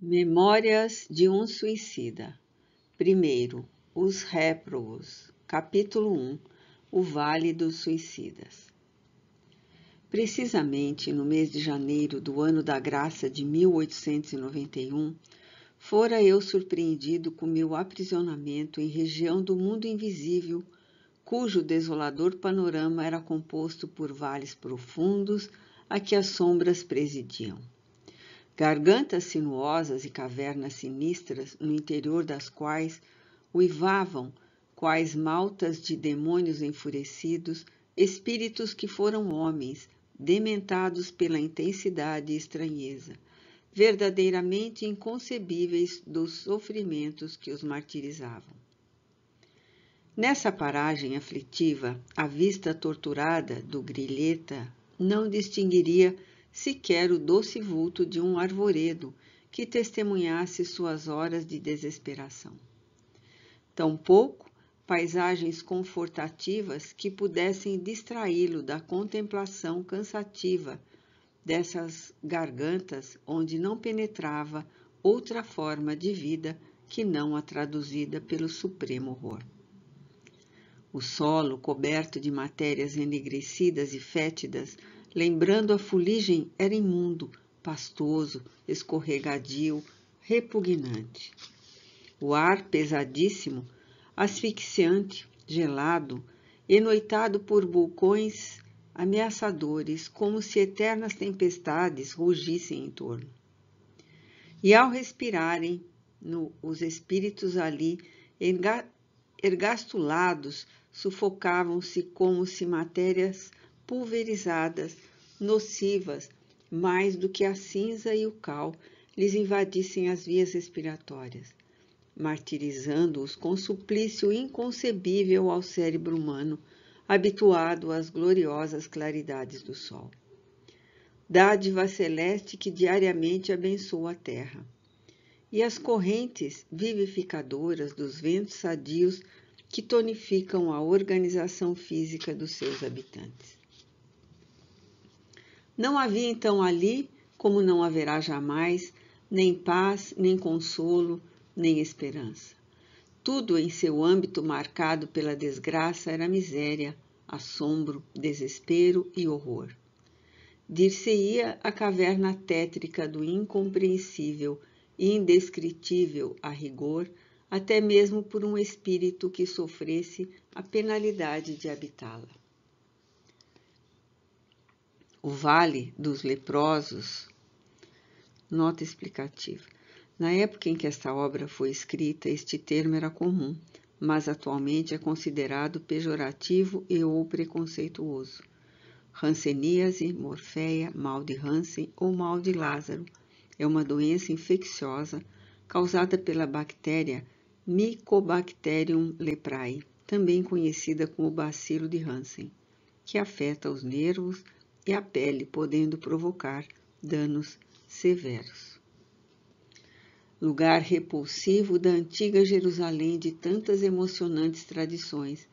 Memórias de um Suicida. Primeiro, os réprobos. Capítulo 1. O Vale dos Suicidas. Precisamente no mês de janeiro do ano da graça de 1891, fora eu surpreendido com meu aprisionamento em região do mundo invisível, cujo desolador panorama era composto por vales profundos a que as sombras presidiam gargantas sinuosas e cavernas sinistras no interior das quais uivavam, quais maltas de demônios enfurecidos, espíritos que foram homens, dementados pela intensidade e estranheza, verdadeiramente inconcebíveis dos sofrimentos que os martirizavam. Nessa paragem aflitiva, a vista torturada do grilheta não distinguiria sequer o doce vulto de um arvoredo que testemunhasse suas horas de desesperação. Tampouco paisagens confortativas que pudessem distraí-lo da contemplação cansativa dessas gargantas onde não penetrava outra forma de vida que não a traduzida pelo supremo horror. O solo, coberto de matérias enegrecidas e fétidas, lembrando a fuligem, era imundo, pastoso, escorregadio, repugnante. O ar pesadíssimo, asfixiante, gelado, enoitado por vulcões ameaçadores, como se eternas tempestades rugissem em torno. E ao respirarem no, os espíritos ali, ergastulados, sufocavam-se como se matérias pulverizadas nocivas, mais do que a cinza e o cal lhes invadissem as vias respiratórias, martirizando-os com suplício inconcebível ao cérebro humano, habituado às gloriosas claridades do sol. Dádiva celeste que diariamente abençoa a terra. E as correntes vivificadoras dos ventos sadios que tonificam a organização física dos seus habitantes. Não havia então ali, como não haverá jamais, nem paz, nem consolo, nem esperança. Tudo em seu âmbito marcado pela desgraça era miséria, assombro, desespero e horror. Dir-se-ia a caverna tétrica do incompreensível e indescritível a rigor, até mesmo por um espírito que sofresse a penalidade de habitá-la o Vale dos Leprosos. Nota explicativa. Na época em que esta obra foi escrita, este termo era comum, mas atualmente é considerado pejorativo e ou preconceituoso. Hanseníase, morfeia, mal de Hansen ou mal de Lázaro é uma doença infecciosa causada pela bactéria Mycobacterium leprae, também conhecida como bacilo de Hansen, que afeta os nervos, e a pele, podendo provocar danos severos. Lugar repulsivo da antiga Jerusalém de tantas emocionantes tradições,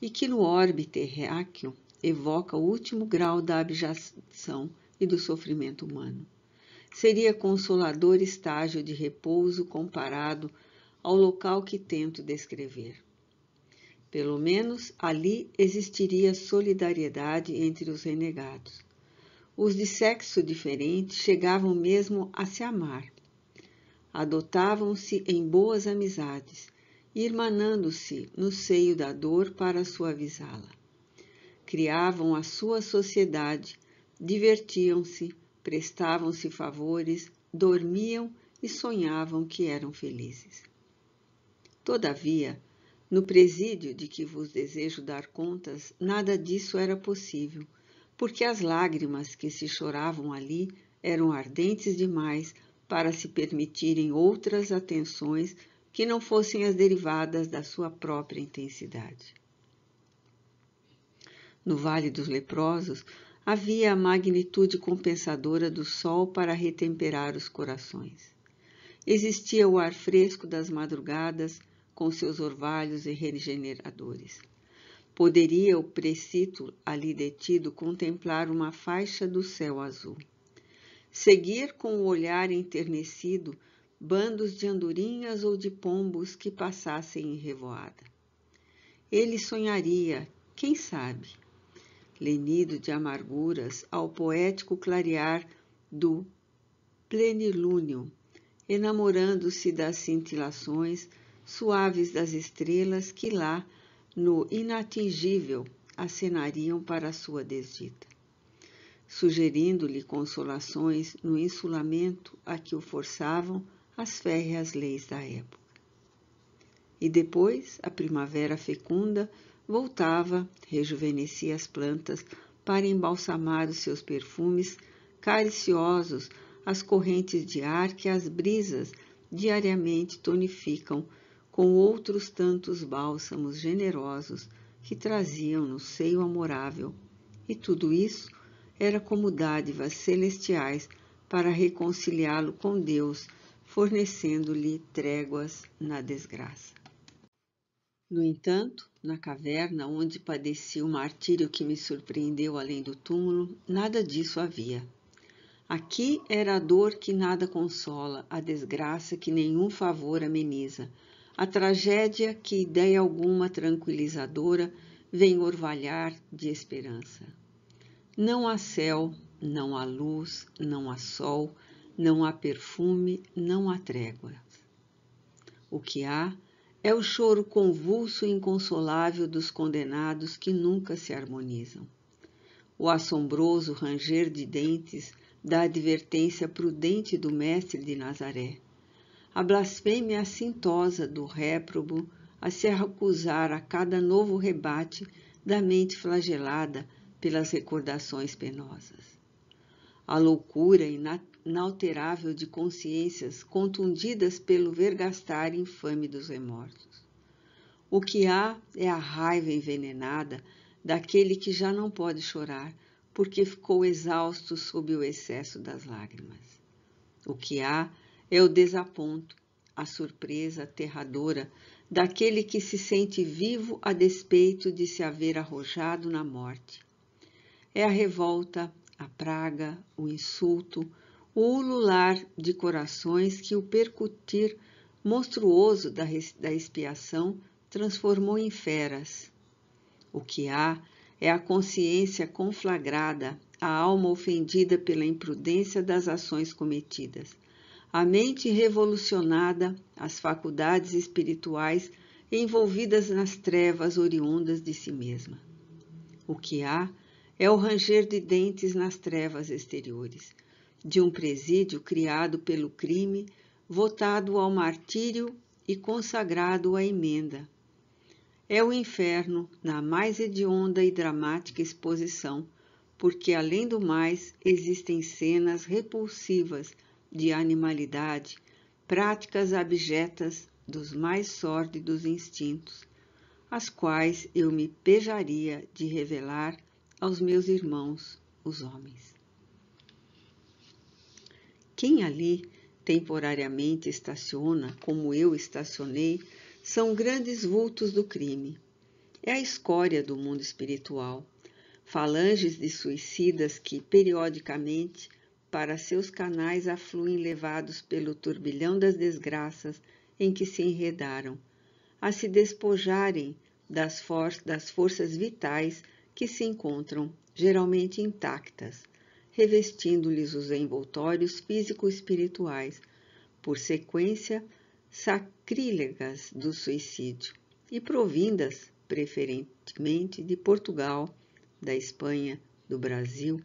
e que no orbe terráqueo evoca o último grau da abjeção e do sofrimento humano. Seria consolador estágio de repouso comparado ao local que tento descrever. Pelo menos ali existiria solidariedade entre os renegados. Os de sexo diferente chegavam mesmo a se amar. Adotavam-se em boas amizades, irmanando-se no seio da dor para suavizá-la. Criavam a sua sociedade, divertiam-se, prestavam-se favores, dormiam e sonhavam que eram felizes. Todavia, no presídio de que vos desejo dar contas, nada disso era possível, porque as lágrimas que se choravam ali eram ardentes demais para se permitirem outras atenções que não fossem as derivadas da sua própria intensidade. No Vale dos Leprosos havia a magnitude compensadora do sol para retemperar os corações. Existia o ar fresco das madrugadas com seus orvalhos e regeneradores. Poderia o precito ali detido contemplar uma faixa do céu azul. Seguir com o olhar enternecido bandos de andorinhas ou de pombos que passassem em revoada. Ele sonharia, quem sabe, lenido de amarguras ao poético clarear do plenilúnio, enamorando-se das cintilações suaves das estrelas que lá, no inatingível, acenariam para sua desdita, sugerindo-lhe consolações no insulamento a que o forçavam as férreas leis da época. E depois, a primavera fecunda voltava, rejuvenescia as plantas para embalsamar os seus perfumes cariciosos as correntes de ar que as brisas diariamente tonificam com outros tantos bálsamos generosos que traziam no seio amorável, e tudo isso era como dádivas celestiais para reconciliá-lo com Deus, fornecendo-lhe tréguas na desgraça. No entanto, na caverna onde padeci o martírio que me surpreendeu além do túmulo, nada disso havia. Aqui era a dor que nada consola, a desgraça que nenhum favor ameniza, a tragédia que ideia alguma tranquilizadora vem orvalhar de esperança. Não há céu, não há luz, não há sol, não há perfume, não há trégua. O que há é o choro convulso e inconsolável dos condenados que nunca se harmonizam. O assombroso ranger de dentes da advertência prudente do mestre de Nazaré a blasfêmia assintosa do réprobo a se acusar a cada novo rebate da mente flagelada pelas recordações penosas. A loucura inalterável de consciências contundidas pelo vergastar infame dos remorsos. O que há é a raiva envenenada daquele que já não pode chorar porque ficou exausto sob o excesso das lágrimas. O que há é o desaponto, a surpresa aterradora daquele que se sente vivo a despeito de se haver arrojado na morte. É a revolta, a praga, o insulto, o ulular de corações que o percutir monstruoso da, da expiação transformou em feras. O que há é a consciência conflagrada, a alma ofendida pela imprudência das ações cometidas a mente revolucionada, as faculdades espirituais envolvidas nas trevas oriundas de si mesma. O que há é o ranger de dentes nas trevas exteriores, de um presídio criado pelo crime, votado ao martírio e consagrado à emenda. É o inferno na mais hedionda e dramática exposição, porque além do mais existem cenas repulsivas de animalidade, práticas abjetas dos mais sórdidos instintos, as quais eu me pejaria de revelar aos meus irmãos, os homens. Quem ali temporariamente estaciona, como eu estacionei, são grandes vultos do crime. É a escória do mundo espiritual, falanges de suicidas que, periodicamente, para seus canais afluem levados pelo turbilhão das desgraças em que se enredaram, a se despojarem das, for das forças vitais que se encontram geralmente intactas, revestindo-lhes os envoltórios físico-espirituais, por sequência sacrílegas do suicídio, e provindas, preferentemente, de Portugal, da Espanha, do Brasil,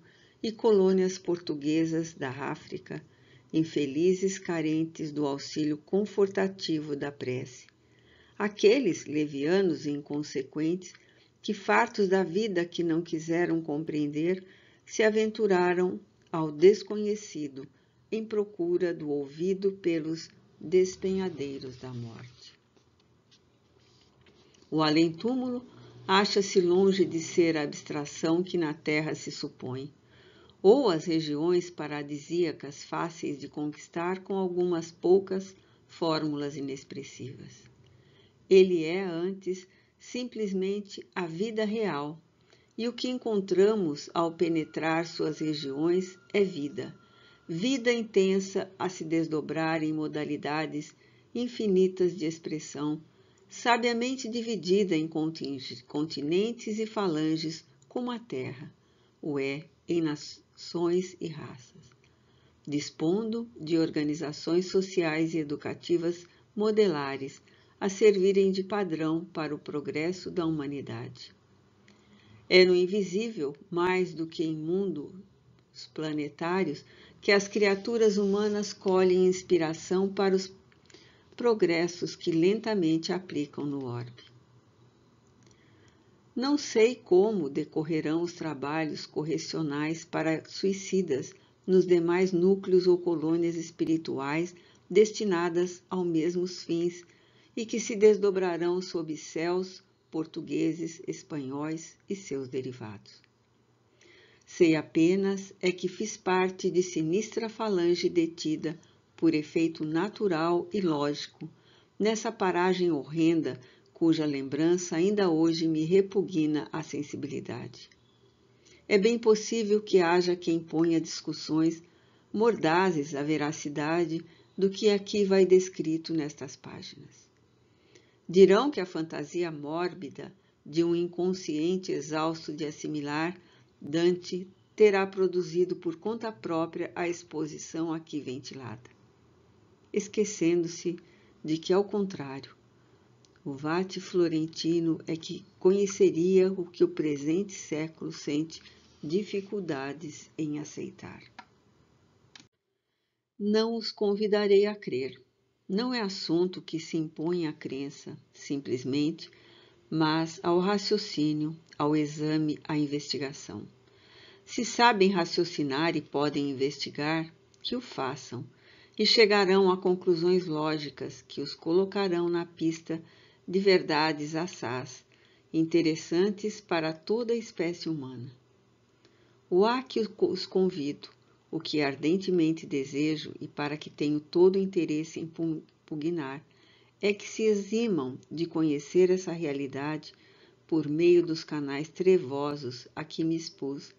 e colônias portuguesas da África, infelizes carentes do auxílio confortativo da prece. Aqueles levianos e inconsequentes que, fartos da vida que não quiseram compreender, se aventuraram ao desconhecido em procura do ouvido pelos despenhadeiros da morte. O além-túmulo acha-se longe de ser a abstração que na terra se supõe ou as regiões paradisíacas fáceis de conquistar com algumas poucas fórmulas inexpressivas. Ele é, antes, simplesmente a vida real, e o que encontramos ao penetrar suas regiões é vida, vida intensa a se desdobrar em modalidades infinitas de expressão, sabiamente dividida em continentes e falanges como a Terra o é em, nas, sons e raças, dispondo de organizações sociais e educativas modelares a servirem de padrão para o progresso da humanidade. É no invisível, mais do que em mundos planetários, que as criaturas humanas colhem inspiração para os progressos que lentamente aplicam no orbe. Não sei como decorrerão os trabalhos correcionais para suicidas nos demais núcleos ou colônias espirituais destinadas aos mesmos fins e que se desdobrarão sob céus portugueses, espanhóis e seus derivados. Sei apenas é que fiz parte de sinistra falange detida por efeito natural e lógico nessa paragem horrenda cuja lembrança ainda hoje me repugna a sensibilidade. É bem possível que haja quem ponha discussões mordazes à veracidade do que aqui vai descrito nestas páginas. Dirão que a fantasia mórbida de um inconsciente exausto de assimilar, Dante terá produzido por conta própria a exposição aqui ventilada, esquecendo-se de que, ao contrário, o Vate Florentino é que conheceria o que o presente século sente dificuldades em aceitar. Não os convidarei a crer. Não é assunto que se impõe à crença, simplesmente, mas ao raciocínio, ao exame, à investigação. Se sabem raciocinar e podem investigar, que o façam, e chegarão a conclusões lógicas que os colocarão na pista de verdades assaz, interessantes para toda a espécie humana. O a que os convido, o que ardentemente desejo e para que tenho todo o interesse em pugnar, é que se eximam de conhecer essa realidade por meio dos canais trevosos a que me expus,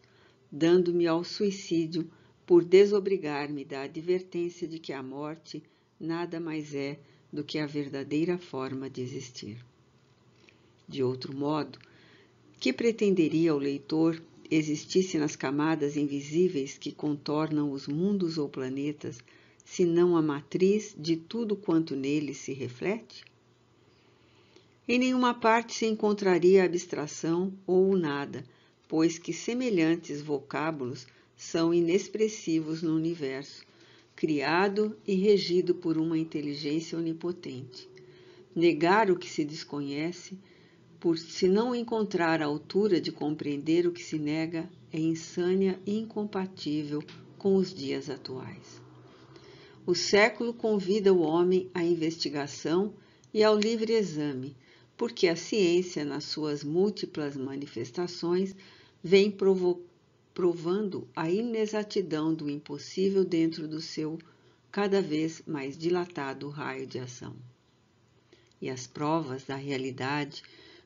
dando-me ao suicídio por desobrigar-me da advertência de que a morte nada mais é do que a verdadeira forma de existir. De outro modo, que pretenderia o leitor existisse nas camadas invisíveis que contornam os mundos ou planetas, se não a matriz de tudo quanto neles se reflete? Em nenhuma parte se encontraria a abstração ou o nada, pois que semelhantes vocábulos são inexpressivos no universo, criado e regido por uma inteligência onipotente. Negar o que se desconhece, por se não encontrar a altura de compreender o que se nega, é insânia e incompatível com os dias atuais. O século convida o homem à investigação e ao livre exame, porque a ciência, nas suas múltiplas manifestações, vem provocando provando a inexatidão do impossível dentro do seu cada vez mais dilatado raio de ação. E as provas da realidade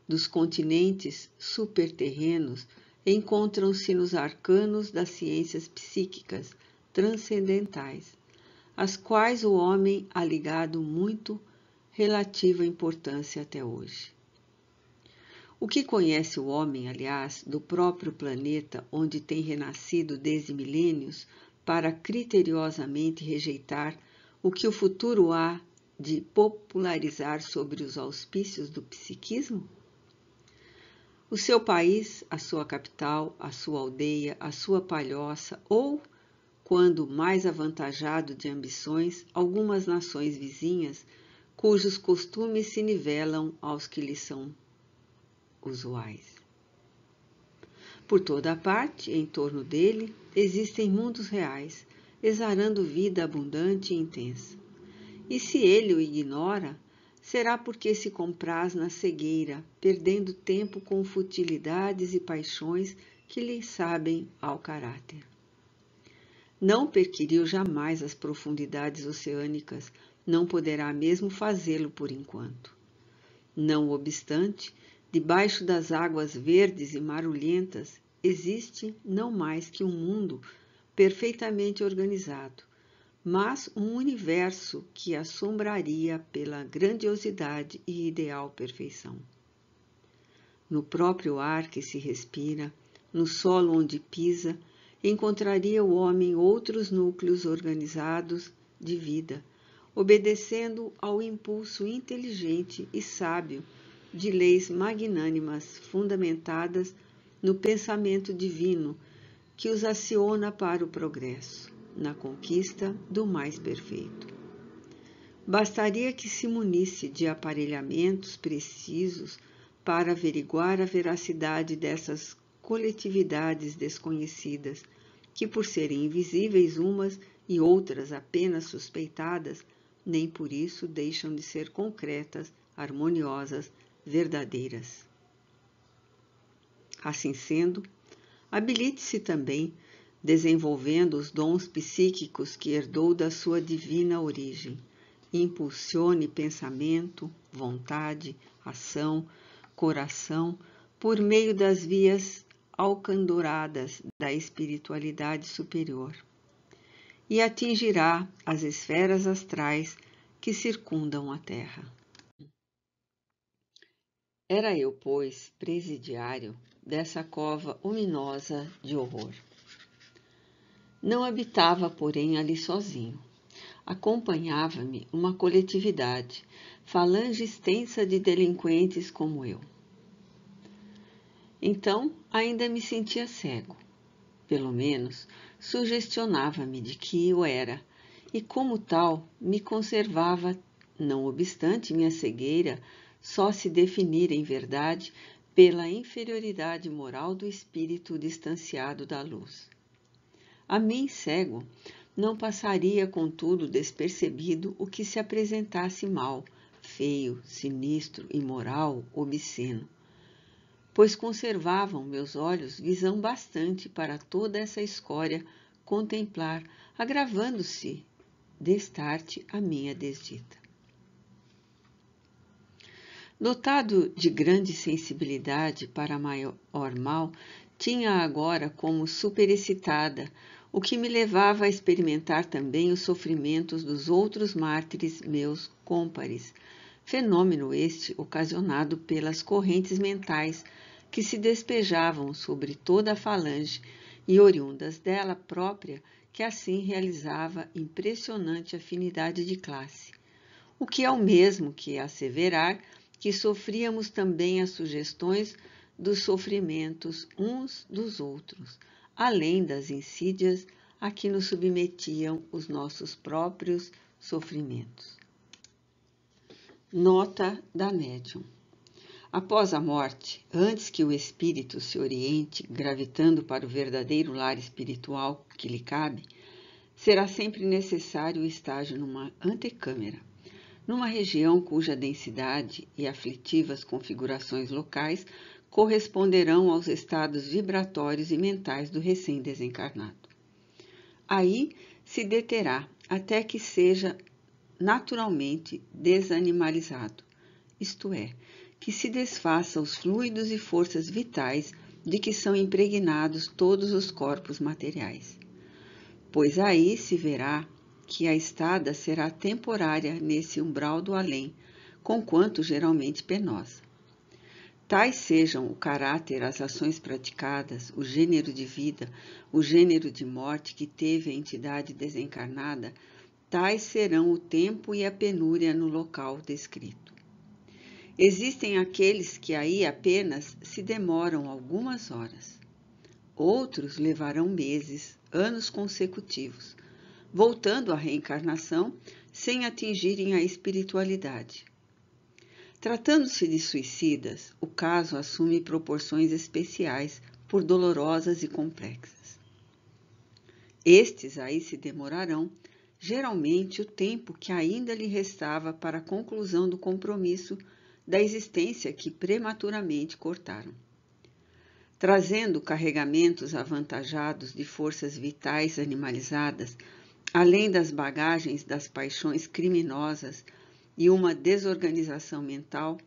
dos continentes superterrenos encontram-se nos arcanos das ciências psíquicas transcendentais, às quais o homem ha ligado muito relativa importância até hoje. O que conhece o homem, aliás, do próprio planeta onde tem renascido desde milênios para criteriosamente rejeitar o que o futuro há de popularizar sobre os auspícios do psiquismo? O seu país, a sua capital, a sua aldeia, a sua palhoça ou, quando mais avantajado de ambições, algumas nações vizinhas cujos costumes se nivelam aos que lhe são usuais. Por toda a parte, em torno dele, existem mundos reais, exarando vida abundante e intensa. E se ele o ignora, será porque se compraz na cegueira, perdendo tempo com futilidades e paixões que lhe sabem ao caráter. Não perquiriu jamais as profundidades oceânicas, não poderá mesmo fazê-lo por enquanto. Não obstante, Debaixo das águas verdes e marulhentas existe não mais que um mundo perfeitamente organizado, mas um universo que assombraria pela grandiosidade e ideal perfeição. No próprio ar que se respira, no solo onde pisa, encontraria o homem outros núcleos organizados de vida, obedecendo ao impulso inteligente e sábio de leis magnânimas fundamentadas no pensamento divino que os aciona para o progresso, na conquista do mais perfeito. Bastaria que se munisse de aparelhamentos precisos para averiguar a veracidade dessas coletividades desconhecidas, que por serem invisíveis umas e outras apenas suspeitadas, nem por isso deixam de ser concretas, harmoniosas verdadeiras. Assim sendo, habilite-se também desenvolvendo os dons psíquicos que herdou da sua divina origem. Impulsione pensamento, vontade, ação, coração por meio das vias alcandoradas da espiritualidade superior e atingirá as esferas astrais que circundam a Terra. Era eu, pois, presidiário dessa cova ominosa de horror. Não habitava, porém, ali sozinho. Acompanhava-me uma coletividade, falange extensa de delinquentes como eu. Então, ainda me sentia cego. Pelo menos, sugestionava-me de que o era, e como tal, me conservava, não obstante minha cegueira, só se definir em verdade pela inferioridade moral do espírito distanciado da luz. A mim cego não passaria, contudo, despercebido o que se apresentasse mal, feio, sinistro, imoral, obsceno, pois conservavam meus olhos visão bastante para toda essa escória contemplar, agravando-se destarte a minha desdita. Dotado de grande sensibilidade para maior mal, tinha agora como superexcitada, o que me levava a experimentar também os sofrimentos dos outros mártires meus cômpares, fenômeno este ocasionado pelas correntes mentais que se despejavam sobre toda a falange e oriundas dela própria, que assim realizava impressionante afinidade de classe. O que é o mesmo que asseverar que sofríamos também as sugestões dos sofrimentos uns dos outros, além das insídias a que nos submetiam os nossos próprios sofrimentos. Nota da médium. Após a morte, antes que o espírito se oriente, gravitando para o verdadeiro lar espiritual que lhe cabe, será sempre necessário o estágio numa antecâmara numa região cuja densidade e aflitivas configurações locais corresponderão aos estados vibratórios e mentais do recém-desencarnado. Aí se deterá até que seja naturalmente desanimalizado, isto é, que se desfaça os fluidos e forças vitais de que são impregnados todos os corpos materiais. Pois aí se verá que a estada será temporária nesse umbral do além, conquanto geralmente penosa. Tais sejam o caráter, as ações praticadas, o gênero de vida, o gênero de morte que teve a entidade desencarnada, tais serão o tempo e a penúria no local descrito. Existem aqueles que aí apenas se demoram algumas horas. Outros levarão meses, anos consecutivos, voltando à reencarnação sem atingirem a espiritualidade. Tratando-se de suicidas, o caso assume proporções especiais por dolorosas e complexas. Estes aí se demorarão, geralmente, o tempo que ainda lhe restava para a conclusão do compromisso da existência que prematuramente cortaram. Trazendo carregamentos avantajados de forças vitais animalizadas Além das bagagens das paixões criminosas e uma desorganização mental,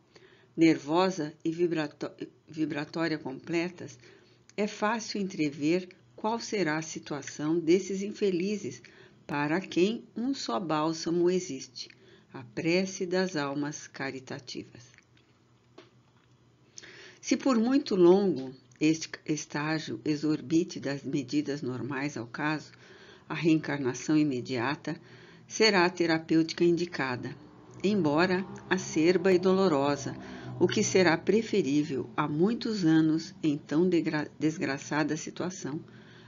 nervosa e vibratória completas, é fácil entrever qual será a situação desses infelizes para quem um só bálsamo existe, a prece das almas caritativas. Se por muito longo este estágio exorbite das medidas normais ao caso, a reencarnação imediata será a terapêutica indicada, embora acerba e dolorosa, o que será preferível a muitos anos em tão desgraçada situação,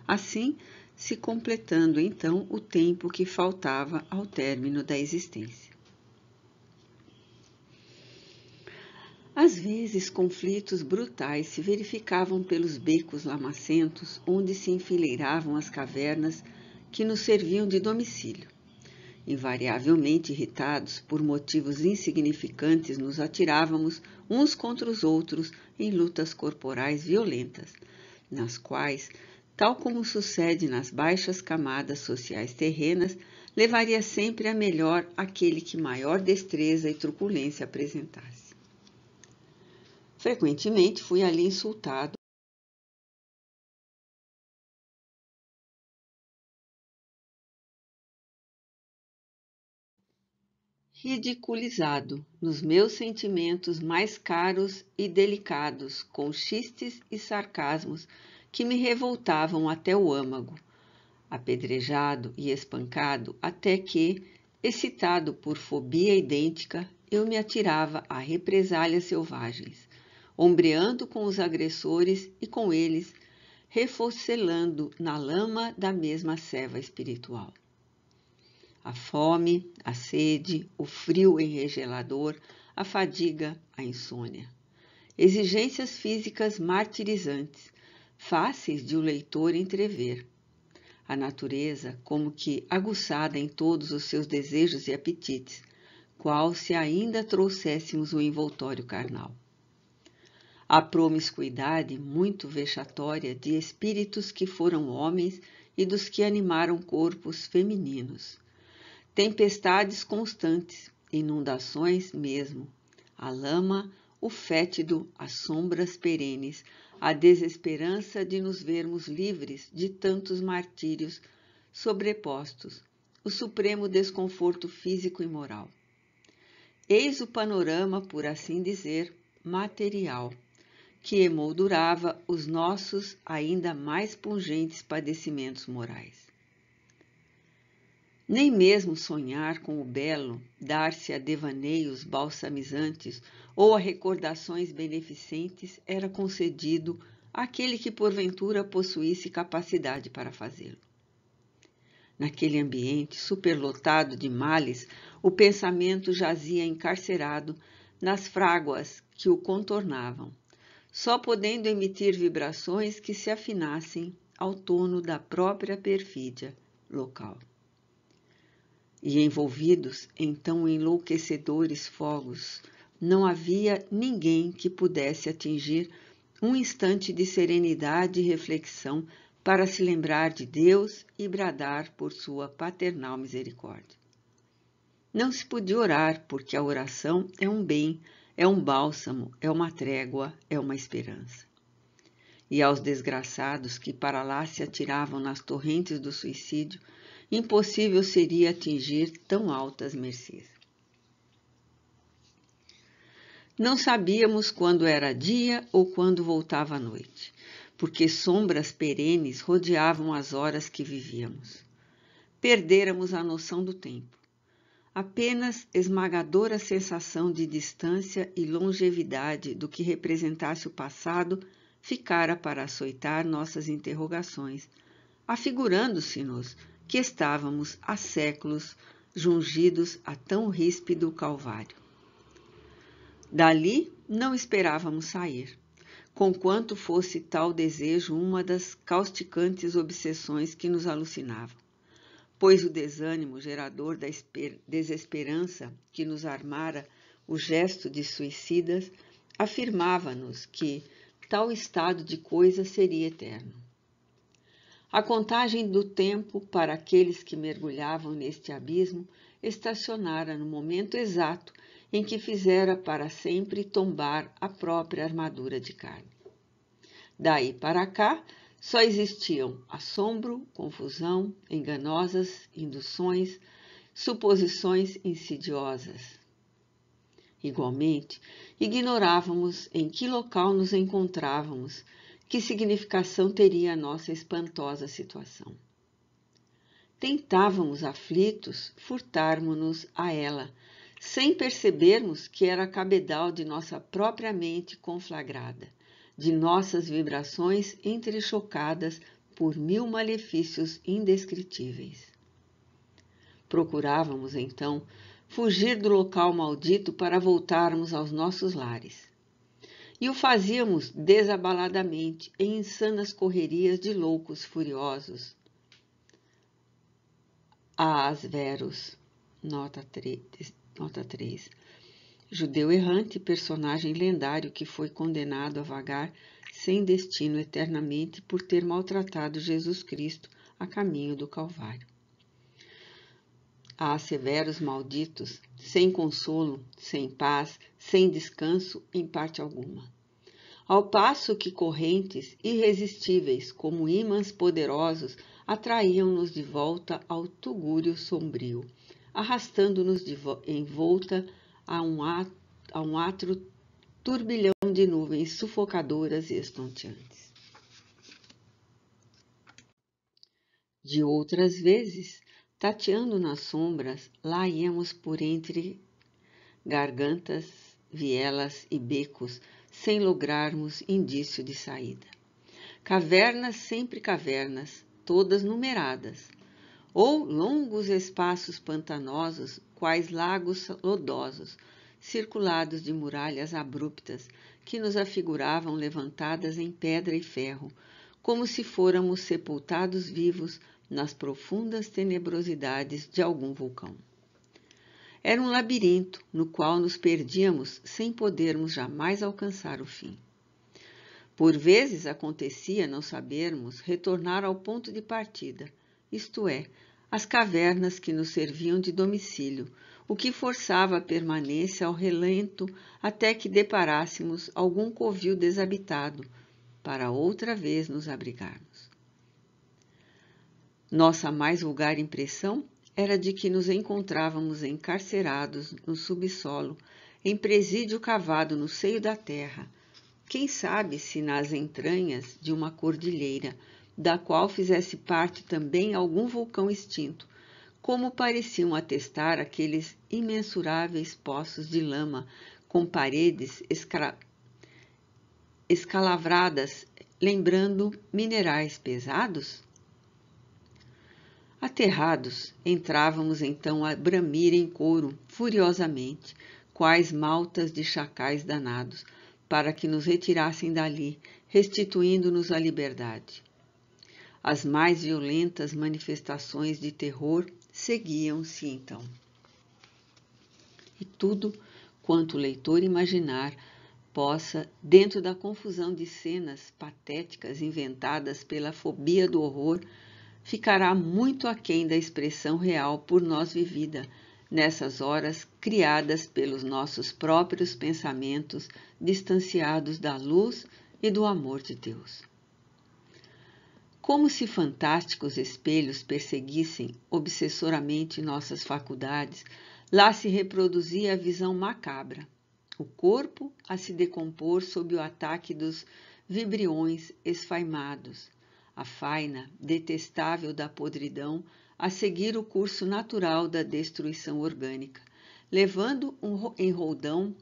assim se completando então o tempo que faltava ao término da existência. Às vezes, conflitos brutais se verificavam pelos becos lamacentos onde se enfileiravam as cavernas que nos serviam de domicílio. Invariavelmente irritados por motivos insignificantes, nos atirávamos uns contra os outros em lutas corporais violentas, nas quais, tal como sucede nas baixas camadas sociais terrenas, levaria sempre a melhor aquele que maior destreza e truculência apresentasse. Frequentemente fui ali insultado ridiculizado nos meus sentimentos mais caros e delicados, com xistes e sarcasmos que me revoltavam até o âmago, apedrejado e espancado até que, excitado por fobia idêntica, eu me atirava a represálias selvagens, ombreando com os agressores e com eles, reforcelando na lama da mesma seva espiritual a fome, a sede, o frio enregelador, a fadiga, a insônia. Exigências físicas martirizantes, fáceis de o um leitor entrever. A natureza, como que aguçada em todos os seus desejos e apetites, qual se ainda trouxéssemos o envoltório carnal. A promiscuidade muito vexatória de espíritos que foram homens e dos que animaram corpos femininos, tempestades constantes, inundações mesmo, a lama, o fétido, as sombras perenes, a desesperança de nos vermos livres de tantos martírios sobrepostos, o supremo desconforto físico e moral. Eis o panorama, por assim dizer, material, que emoldurava os nossos ainda mais pungentes padecimentos morais. Nem mesmo sonhar com o belo, dar-se a devaneios balsamizantes ou a recordações beneficentes era concedido àquele que porventura possuísse capacidade para fazê-lo. Naquele ambiente superlotado de males, o pensamento jazia encarcerado nas fráguas que o contornavam, só podendo emitir vibrações que se afinassem ao tono da própria perfídia local e envolvidos em então enlouquecedores fogos, não havia ninguém que pudesse atingir um instante de serenidade e reflexão para se lembrar de Deus e bradar por sua paternal misericórdia. Não se podia orar, porque a oração é um bem, é um bálsamo, é uma trégua, é uma esperança. E aos desgraçados que para lá se atiravam nas torrentes do suicídio, impossível seria atingir tão altas mercês. Não sabíamos quando era dia ou quando voltava a noite, porque sombras perenes rodeavam as horas que vivíamos. Perderamos a noção do tempo. Apenas esmagadora sensação de distância e longevidade do que representasse o passado ficara para açoitar nossas interrogações, afigurando-se-nos que estávamos há séculos jungidos a tão ríspido calvário. Dali não esperávamos sair, conquanto fosse tal desejo uma das causticantes obsessões que nos alucinavam, pois o desânimo gerador da desesperança que nos armara o gesto de suicidas afirmava-nos que tal estado de coisa seria eterno. A contagem do tempo para aqueles que mergulhavam neste abismo estacionara no momento exato em que fizera para sempre tombar a própria armadura de carne. Daí para cá, só existiam assombro, confusão, enganosas induções, suposições insidiosas. Igualmente, ignorávamos em que local nos encontrávamos que significação teria a nossa espantosa situação? Tentávamos, aflitos, furtarmos-nos a ela, sem percebermos que era cabedal de nossa própria mente conflagrada, de nossas vibrações entrechocadas por mil malefícios indescritíveis. Procurávamos, então, fugir do local maldito para voltarmos aos nossos lares e o fazíamos desabaladamente, em insanas correrias de loucos furiosos. As veros, nota 3, nota 3. Judeu errante, personagem lendário que foi condenado a vagar sem destino eternamente por ter maltratado Jesus Cristo a caminho do Calvário. Há severos malditos, sem consolo, sem paz, sem descanso em parte alguma. Ao passo que correntes irresistíveis, como ímãs poderosos, atraíam-nos de volta ao tugúrio sombrio, arrastando-nos em volta a um, a um atro turbilhão de nuvens sufocadoras e estonteantes. De outras vezes, tateando nas sombras, lá íamos por entre gargantas vielas e becos, sem lograrmos indício de saída. Cavernas, sempre cavernas, todas numeradas, ou longos espaços pantanosos, quais lagos lodosos, circulados de muralhas abruptas que nos afiguravam levantadas em pedra e ferro, como se fôramos sepultados vivos nas profundas tenebrosidades de algum vulcão. Era um labirinto no qual nos perdíamos sem podermos jamais alcançar o fim. Por vezes acontecia não sabermos retornar ao ponto de partida, isto é, às cavernas que nos serviam de domicílio, o que forçava a permanência ao relento até que deparássemos algum covil desabitado, para outra vez nos abrigarmos. Nossa mais vulgar impressão era de que nos encontrávamos encarcerados no subsolo, em presídio cavado no seio da terra, quem sabe se nas entranhas de uma cordilheira, da qual fizesse parte também algum vulcão extinto, como pareciam atestar aqueles imensuráveis poços de lama com paredes escra... escalavradas, lembrando minerais pesados? Aterrados, entrávamos então a bramir em couro, furiosamente, quais maltas de chacais danados, para que nos retirassem dali, restituindo-nos a liberdade. As mais violentas manifestações de terror seguiam-se então. E tudo quanto o leitor imaginar possa, dentro da confusão de cenas patéticas inventadas pela fobia do horror, ficará muito aquém da expressão real por nós vivida, nessas horas criadas pelos nossos próprios pensamentos distanciados da luz e do amor de Deus. Como se fantásticos espelhos perseguissem obsessoramente nossas faculdades, lá se reproduzia a visão macabra, o corpo a se decompor sob o ataque dos vibriões esfaimados, a faina detestável da podridão, a seguir o curso natural da destruição orgânica, levando um em roldão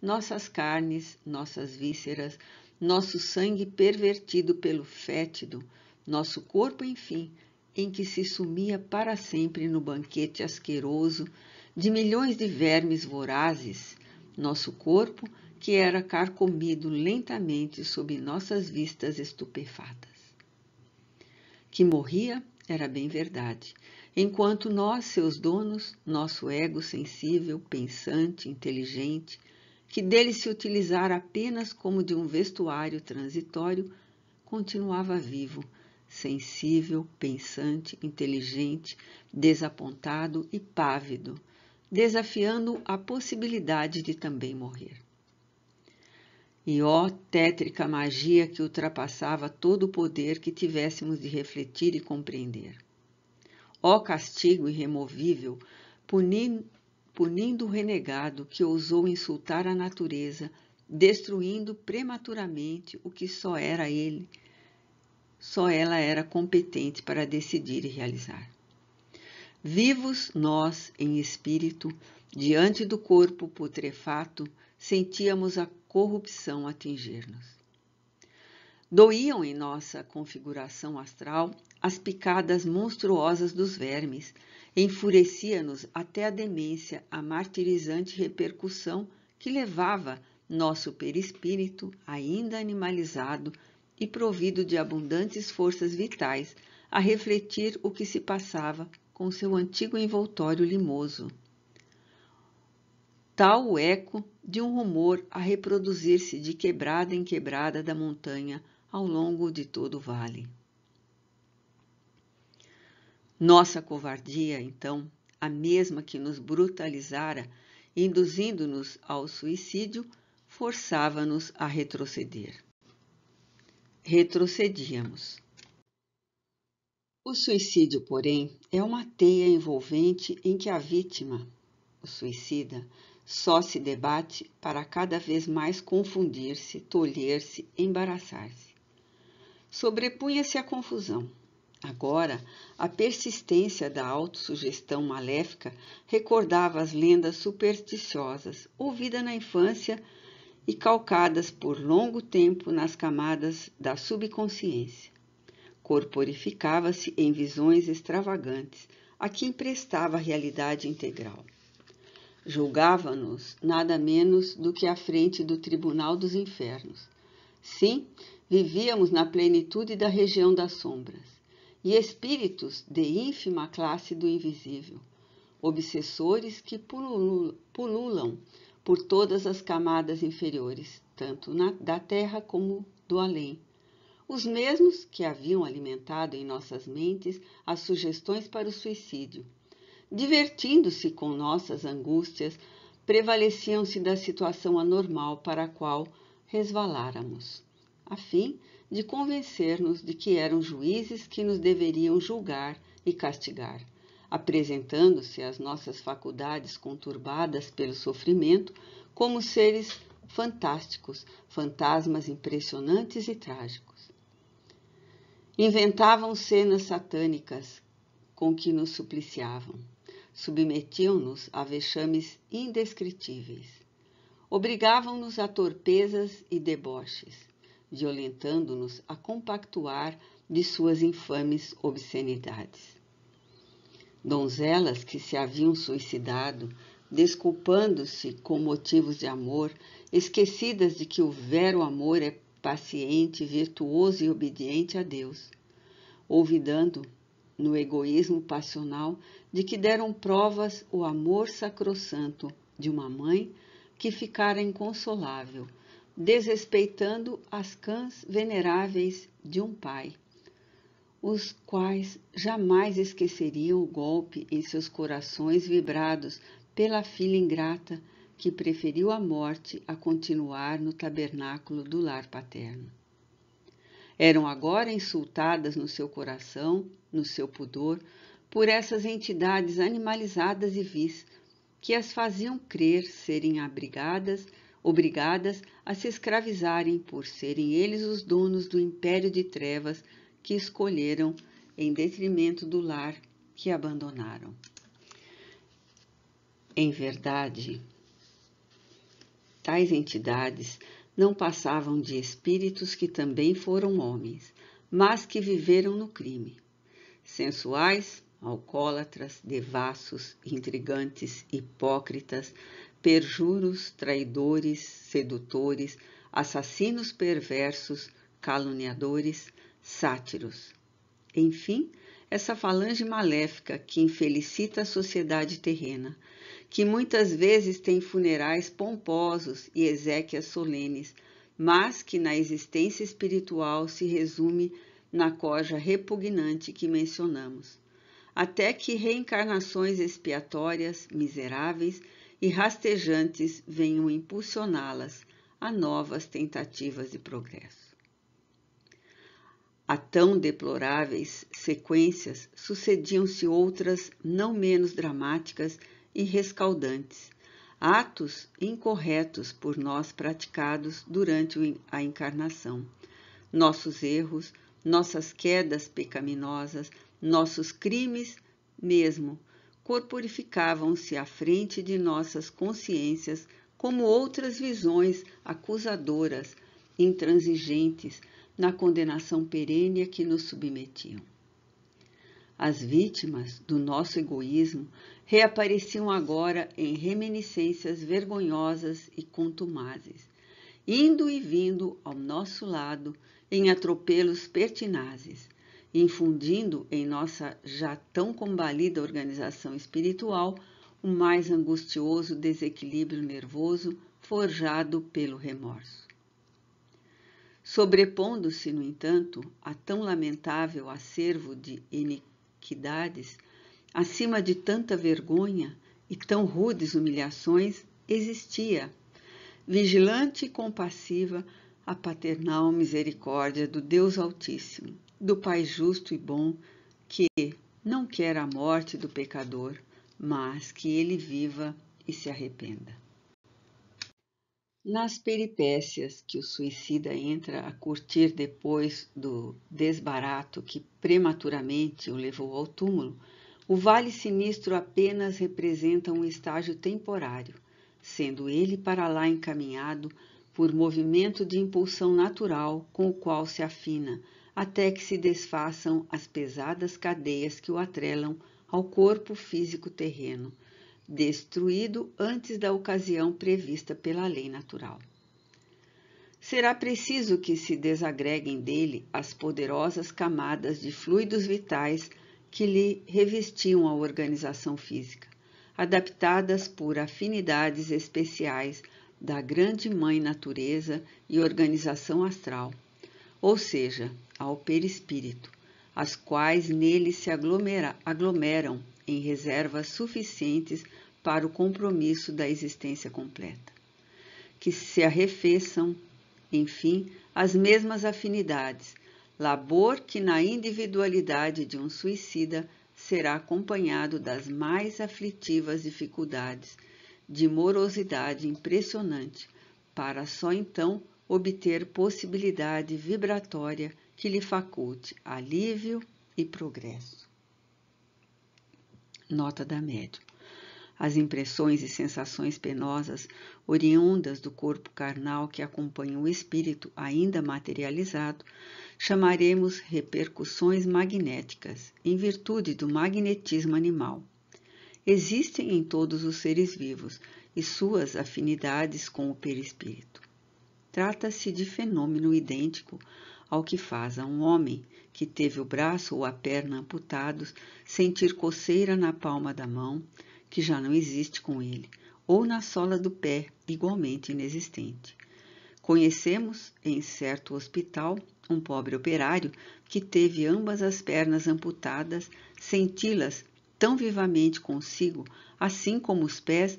nossas carnes, nossas vísceras, nosso sangue pervertido pelo fétido, nosso corpo, enfim, em que se sumia para sempre no banquete asqueroso de milhões de vermes vorazes, nosso corpo que era carcomido lentamente sob nossas vistas estupefatas que morria era bem verdade, enquanto nós, seus donos, nosso ego sensível, pensante, inteligente, que dele se utilizara apenas como de um vestuário transitório, continuava vivo, sensível, pensante, inteligente, desapontado e pávido, desafiando a possibilidade de também morrer. E ó tétrica magia que ultrapassava todo o poder que tivéssemos de refletir e compreender. Ó castigo irremovível, punindo, punindo o renegado que ousou insultar a natureza, destruindo prematuramente o que só era ele, só ela era competente para decidir e realizar. Vivos nós, em espírito, diante do corpo putrefato, sentíamos a corrupção atingir-nos. Doíam em nossa configuração astral as picadas monstruosas dos vermes, enfurecia-nos até a demência a martirizante repercussão que levava nosso perispírito, ainda animalizado e provido de abundantes forças vitais, a refletir o que se passava com seu antigo envoltório limoso tal o eco de um rumor a reproduzir-se de quebrada em quebrada da montanha ao longo de todo o vale. Nossa covardia, então, a mesma que nos brutalizara, induzindo-nos ao suicídio, forçava-nos a retroceder. Retrocedíamos. O suicídio, porém, é uma teia envolvente em que a vítima, o suicida, só se debate para cada vez mais confundir-se, tolher-se, embaraçar-se. Sobrepunha-se a confusão. Agora, a persistência da autossugestão maléfica recordava as lendas supersticiosas, ouvidas na infância e calcadas por longo tempo nas camadas da subconsciência. Corporificava-se em visões extravagantes, a que emprestava a realidade integral. Julgava-nos nada menos do que à frente do tribunal dos infernos. Sim, vivíamos na plenitude da região das sombras, e espíritos de ínfima classe do invisível, obsessores que pululam por todas as camadas inferiores, tanto na, da terra como do além. Os mesmos que haviam alimentado em nossas mentes as sugestões para o suicídio divertindo-se com nossas angústias, prevaleciam-se da situação anormal para a qual resvaláramos, a fim de convencer-nos de que eram juízes que nos deveriam julgar e castigar. Apresentando-se às nossas faculdades conturbadas pelo sofrimento como seres fantásticos, fantasmas impressionantes e trágicos. Inventavam cenas satânicas com que nos supliciavam submetiam-nos a vexames indescritíveis. Obrigavam-nos a torpezas e deboches, violentando-nos a compactuar de suas infames obscenidades. Donzelas que se haviam suicidado, desculpando-se com motivos de amor, esquecidas de que o vero amor é paciente, virtuoso e obediente a Deus, ouvidando no egoísmo passional de que deram provas o amor sacrossanto de uma mãe que ficara inconsolável, desrespeitando as cãs veneráveis de um pai, os quais jamais esqueceriam o golpe em seus corações vibrados pela filha ingrata que preferiu a morte a continuar no tabernáculo do lar paterno eram agora insultadas no seu coração, no seu pudor, por essas entidades animalizadas e vis, que as faziam crer serem abrigadas, obrigadas a se escravizarem por serem eles os donos do império de trevas que escolheram em detrimento do lar que abandonaram. Em verdade, tais entidades não passavam de espíritos que também foram homens, mas que viveram no crime. Sensuais, alcoólatras, devassos, intrigantes, hipócritas, perjuros, traidores, sedutores, assassinos perversos, caluniadores, sátiros. Enfim, essa falange maléfica que infelicita a sociedade terrena, que muitas vezes tem funerais pomposos e exéquias solenes, mas que na existência espiritual se resume na coja repugnante que mencionamos, até que reencarnações expiatórias, miseráveis e rastejantes venham impulsioná-las a novas tentativas de progresso. A tão deploráveis sequências sucediam-se outras não menos dramáticas e rescaldantes, atos incorretos por nós praticados durante a encarnação, nossos erros, nossas quedas pecaminosas, nossos crimes mesmo corporificavam-se à frente de nossas consciências como outras visões acusadoras, intransigentes, na condenação perene a que nos submetiam. As vítimas do nosso egoísmo reapareciam agora em reminiscências vergonhosas e contumazes, indo e vindo ao nosso lado em atropelos pertinazes, infundindo em nossa já tão combalida organização espiritual o mais angustioso desequilíbrio nervoso forjado pelo remorso. Sobrepondo-se, no entanto, a tão lamentável acervo de iniquidade iniquidades, acima de tanta vergonha e tão rudes humilhações, existia, vigilante e compassiva, a paternal misericórdia do Deus Altíssimo, do Pai justo e bom, que não quer a morte do pecador, mas que ele viva e se arrependa. Nas peripécias que o suicida entra a curtir depois do desbarato que prematuramente o levou ao túmulo, o vale sinistro apenas representa um estágio temporário, sendo ele para lá encaminhado por movimento de impulsão natural com o qual se afina, até que se desfaçam as pesadas cadeias que o atrelam ao corpo físico terreno destruído antes da ocasião prevista pela lei natural. Será preciso que se desagreguem dele as poderosas camadas de fluidos vitais que lhe revestiam a organização física, adaptadas por afinidades especiais da grande mãe natureza e organização astral, ou seja, ao perispírito, as quais nele se aglomera, aglomeram em reservas suficientes para o compromisso da existência completa. Que se arrefeçam, enfim, as mesmas afinidades, labor que na individualidade de um suicida será acompanhado das mais aflitivas dificuldades, de morosidade impressionante, para só então obter possibilidade vibratória que lhe faculte alívio e progresso. Nota da médium as impressões e sensações penosas oriundas do corpo carnal que acompanha o espírito ainda materializado, chamaremos repercussões magnéticas, em virtude do magnetismo animal. Existem em todos os seres vivos e suas afinidades com o perispírito. Trata-se de fenômeno idêntico ao que faz a um homem que teve o braço ou a perna amputados sentir coceira na palma da mão, que já não existe com ele, ou na sola do pé, igualmente inexistente. Conhecemos, em certo hospital, um pobre operário que teve ambas as pernas amputadas, senti-las tão vivamente consigo, assim como os pés,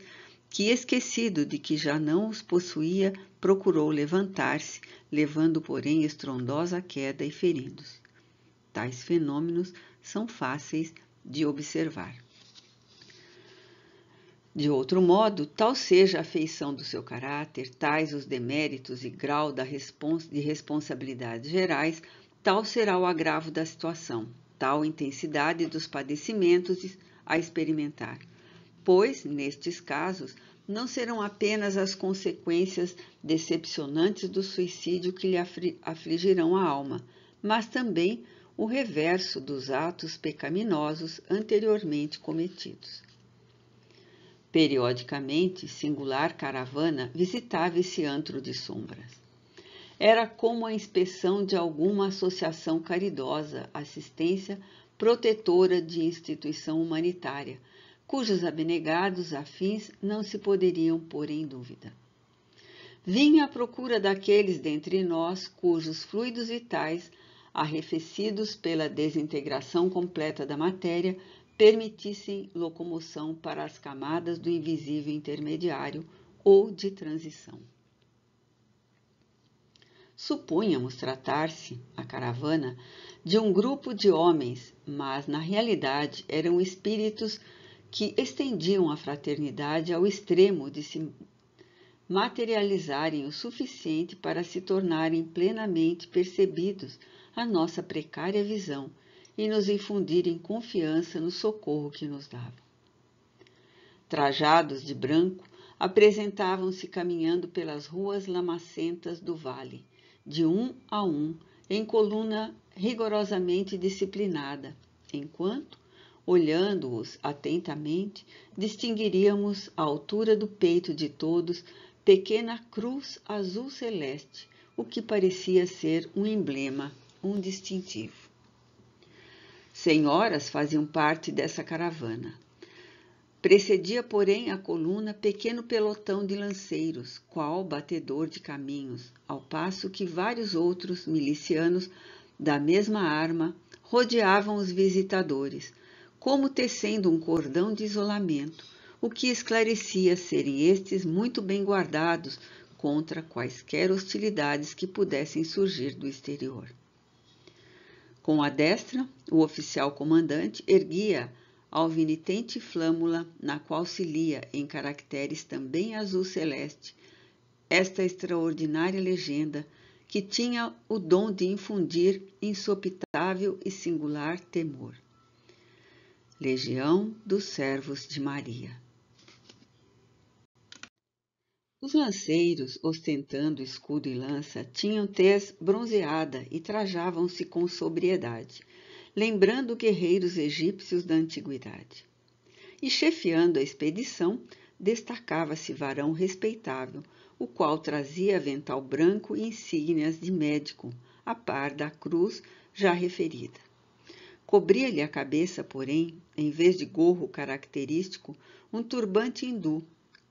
que, esquecido de que já não os possuía, procurou levantar-se, levando, porém, estrondosa queda e ferindo-se. Tais fenômenos são fáceis de observar. De outro modo, tal seja a feição do seu caráter, tais os deméritos e grau da respons de responsabilidades gerais, tal será o agravo da situação, tal intensidade dos padecimentos a experimentar. Pois, nestes casos, não serão apenas as consequências decepcionantes do suicídio que lhe afligirão a alma, mas também o reverso dos atos pecaminosos anteriormente cometidos. Periodicamente, singular caravana visitava esse antro de sombras. Era como a inspeção de alguma associação caridosa, assistência protetora de instituição humanitária, cujos abnegados afins não se poderiam pôr em dúvida. Vinha à procura daqueles dentre nós cujos fluidos vitais, arrefecidos pela desintegração completa da matéria, permitissem locomoção para as camadas do invisível intermediário ou de transição. Suponhamos tratar-se, a caravana, de um grupo de homens, mas na realidade eram espíritos que estendiam a fraternidade ao extremo de se materializarem o suficiente para se tornarem plenamente percebidos a nossa precária visão e nos infundirem confiança no socorro que nos davam. Trajados de branco, apresentavam-se caminhando pelas ruas lamacentas do vale, de um a um, em coluna rigorosamente disciplinada, enquanto, olhando-os atentamente, distinguiríamos à altura do peito de todos pequena cruz azul celeste, o que parecia ser um emblema, um distintivo. Senhoras faziam parte dessa caravana. Precedia, porém, a coluna pequeno pelotão de lanceiros, qual batedor de caminhos, ao passo que vários outros milicianos da mesma arma rodeavam os visitadores, como tecendo um cordão de isolamento, o que esclarecia serem estes muito bem guardados contra quaisquer hostilidades que pudessem surgir do exterior. Com a destra, o oficial comandante erguia a alvinitente flâmula na qual se lia, em caracteres também azul celeste, esta extraordinária legenda que tinha o dom de infundir insopitável e singular temor. Legião dos Servos de Maria. Os lanceiros, ostentando escudo e lança, tinham tez bronzeada e trajavam-se com sobriedade, lembrando guerreiros egípcios da antiguidade. E chefiando a expedição, destacava-se varão respeitável, o qual trazia avental branco e insígnias de médico, a par da cruz já referida. Cobria-lhe a cabeça, porém, em vez de gorro característico, um turbante hindu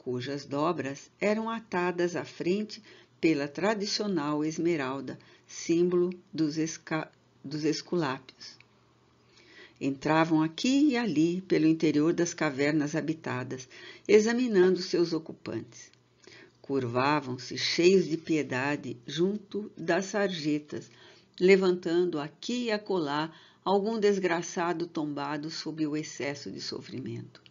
cujas dobras eram atadas à frente pela tradicional esmeralda, símbolo dos, esca... dos esculápios. Entravam aqui e ali pelo interior das cavernas habitadas, examinando seus ocupantes. Curvavam-se cheios de piedade junto das sarjetas, levantando aqui e acolá algum desgraçado tombado sob o excesso de sofrimento.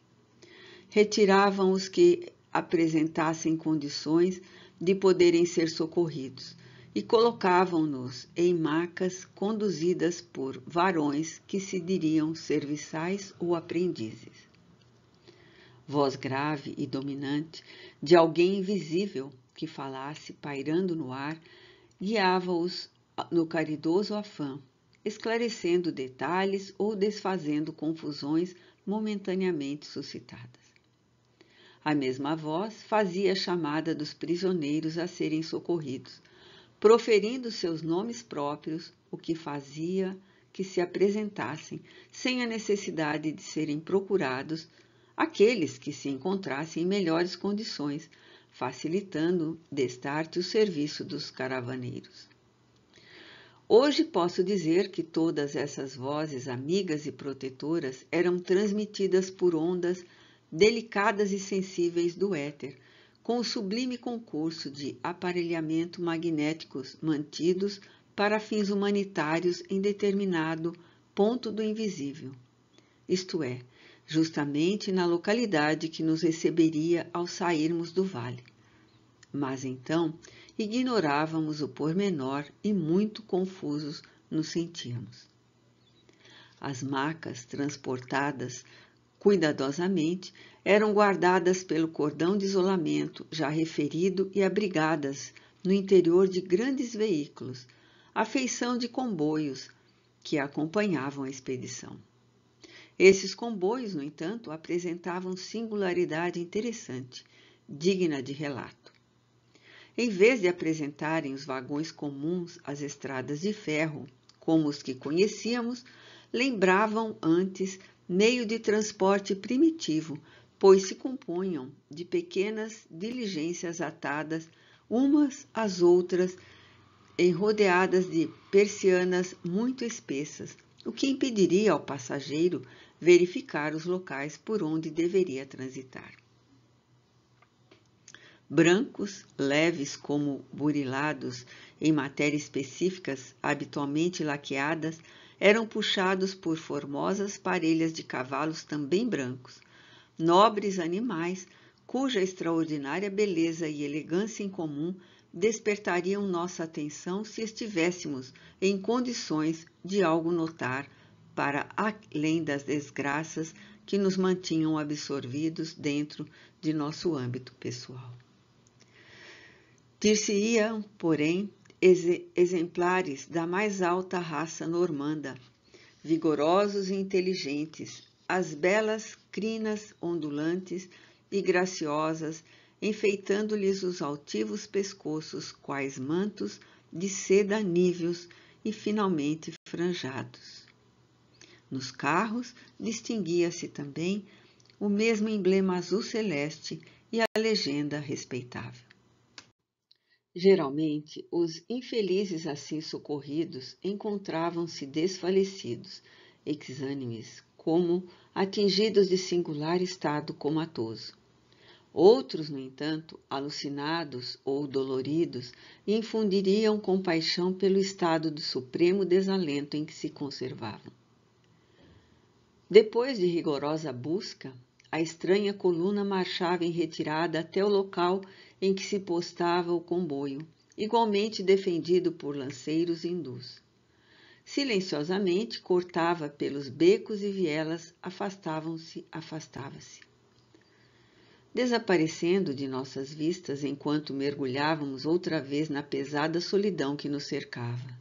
Retiravam os que apresentassem condições de poderem ser socorridos e colocavam-nos em macas conduzidas por varões que se diriam serviçais ou aprendizes. Voz grave e dominante de alguém invisível que falasse pairando no ar guiava-os no caridoso afã, esclarecendo detalhes ou desfazendo confusões momentaneamente suscitadas. A mesma voz fazia a chamada dos prisioneiros a serem socorridos, proferindo seus nomes próprios, o que fazia que se apresentassem, sem a necessidade de serem procurados, aqueles que se encontrassem em melhores condições, facilitando destarte o serviço dos caravaneiros. Hoje posso dizer que todas essas vozes amigas e protetoras eram transmitidas por ondas delicadas e sensíveis do éter, com o sublime concurso de aparelhamento magnéticos mantidos para fins humanitários em determinado ponto do invisível, isto é, justamente na localidade que nos receberia ao sairmos do vale. Mas então ignorávamos o pormenor e muito confusos nos sentíamos. As macas transportadas cuidadosamente, eram guardadas pelo cordão de isolamento já referido e abrigadas no interior de grandes veículos, a feição de comboios que acompanhavam a expedição. Esses comboios, no entanto, apresentavam singularidade interessante, digna de relato. Em vez de apresentarem os vagões comuns às estradas de ferro, como os que conhecíamos, lembravam antes meio de transporte primitivo, pois se compunham de pequenas diligências atadas umas às outras, enrodeadas de persianas muito espessas, o que impediria ao passageiro verificar os locais por onde deveria transitar. Brancos, leves como burilados em matérias específicas habitualmente laqueadas, eram puxados por formosas parelhas de cavalos também brancos, nobres animais cuja extraordinária beleza e elegância em comum despertariam nossa atenção se estivéssemos em condições de algo notar para além das desgraças que nos mantinham absorvidos dentro de nosso âmbito pessoal. Dir-se-iam, porém, exemplares da mais alta raça normanda, vigorosos e inteligentes, as belas crinas ondulantes e graciosas, enfeitando-lhes os altivos pescoços, quais mantos de seda níveos e finalmente franjados. Nos carros distinguia-se também o mesmo emblema azul celeste e a legenda respeitável. Geralmente, os infelizes assim socorridos encontravam-se desfalecidos, exânimes, como atingidos de singular estado comatoso. Outros, no entanto, alucinados ou doloridos, infundiriam compaixão pelo estado de supremo desalento em que se conservavam. Depois de rigorosa busca, a estranha coluna marchava em retirada até o local em que se postava o comboio, igualmente defendido por lanceiros hindus. Silenciosamente cortava pelos becos e vielas, afastavam-se, afastava-se. Desaparecendo de nossas vistas enquanto mergulhávamos outra vez na pesada solidão que nos cercava.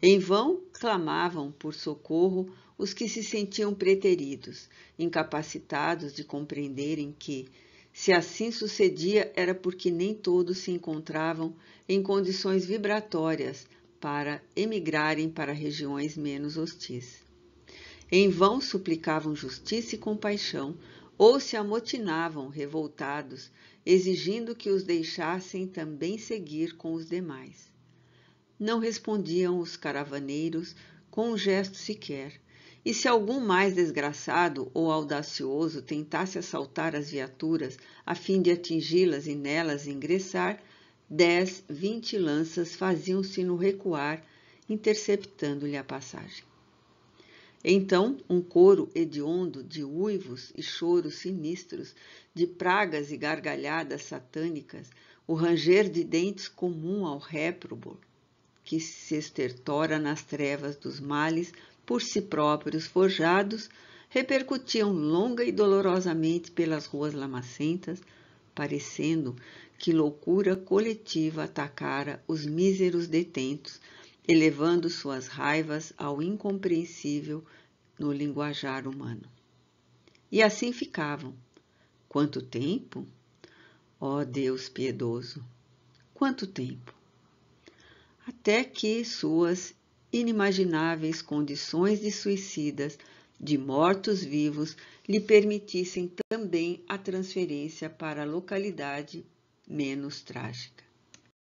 Em vão clamavam por socorro os que se sentiam preteridos, incapacitados de compreenderem que, se assim sucedia, era porque nem todos se encontravam em condições vibratórias para emigrarem para regiões menos hostis. Em vão suplicavam justiça e compaixão, ou se amotinavam, revoltados, exigindo que os deixassem também seguir com os demais. Não respondiam os caravaneiros com um gesto sequer, e se algum mais desgraçado ou audacioso tentasse assaltar as viaturas a fim de atingi-las e nelas ingressar, dez, vinte lanças faziam-se no recuar, interceptando-lhe a passagem. Então, um coro hediondo de uivos e choros sinistros, de pragas e gargalhadas satânicas, o ranger de dentes comum ao réprobo, que se estertora nas trevas dos males por si próprios forjados, repercutiam longa e dolorosamente pelas ruas lamacentas, parecendo que loucura coletiva atacara os míseros detentos, elevando suas raivas ao incompreensível no linguajar humano. E assim ficavam. Quanto tempo? Ó oh Deus piedoso! Quanto tempo! Até que suas inimagináveis condições de suicidas, de mortos-vivos, lhe permitissem também a transferência para a localidade menos trágica.